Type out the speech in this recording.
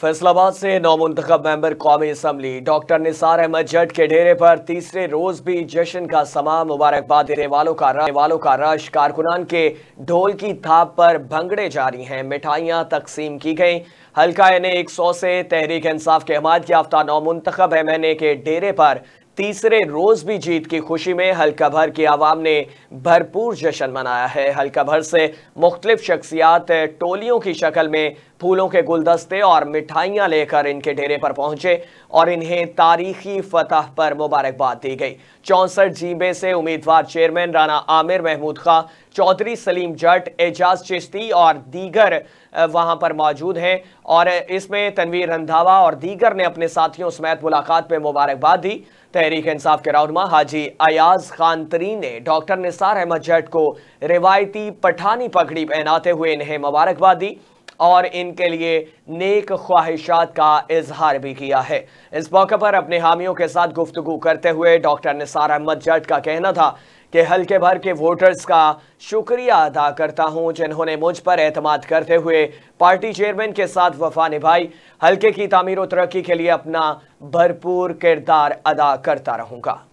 फैसलाबाद से मुंतब मेंबर कौमी असम्बली डॉक्टर निसार अहमद जट के डेरे पर तीसरे रोज भी जश्न का समा मुबारकबाद देने वालों का देने वालों का रश कारकुनान के ढोल की थाप पर भंगड़े जारी हैं मिठाइयां तकसीम की गई हल्का एन ए एक सौ से तहरीक इंसाफ के हमायत याफ्ता मुंतब एम एन ए के डेरे पर तीसरे रोज भी जीत की खुशी में हल्का भर की आवाम ने भरपूर जश्न मनाया है हल्का भर से मुख्तलिफ शख्सियात टोलियों की शक्ल में फूलों के गुलदस्ते और मिठाइयां लेकर इनके डेरे पर पहुंचे और इन्हें तारीखी फतह पर मुबारकबाद दी गई चौंसठ जीबे से उम्मीदवार चेयरमैन राना आमिर महमूद खां चौधरी सलीम जट एजाज चिश्ती और दीगर वहां पर मौजूद हैं और इसमें तनवीर रंधावा और दीगर ने अपने साथियों समेत मुलाकात में मुबारकबाद दी तहरीक इंसाफ के रहनुमा हाजी अयाज खान तरीन ने डॉक्टर निसार अहमद जट को रिवायती पठानी पगड़ी पहनाते हुए इन्हें मुबारकबाद दी और इनके लिए नेक ख्वाहिशात का इजहार भी किया है इस मौके पर अपने हामियों के साथ गुफ्तगु करते हुए डॉक्टर निसार अहमद जट का कहना था कि हल्के भर के वोटर्स का शुक्रिया अदा करता हूं जिन्होंने मुझ पर एतमाद करते हुए पार्टी चेयरमैन के साथ वफा निभाई हल्के की तामीर तरक्की के लिए अपना भरपूर किरदार अदा करता रहूंगा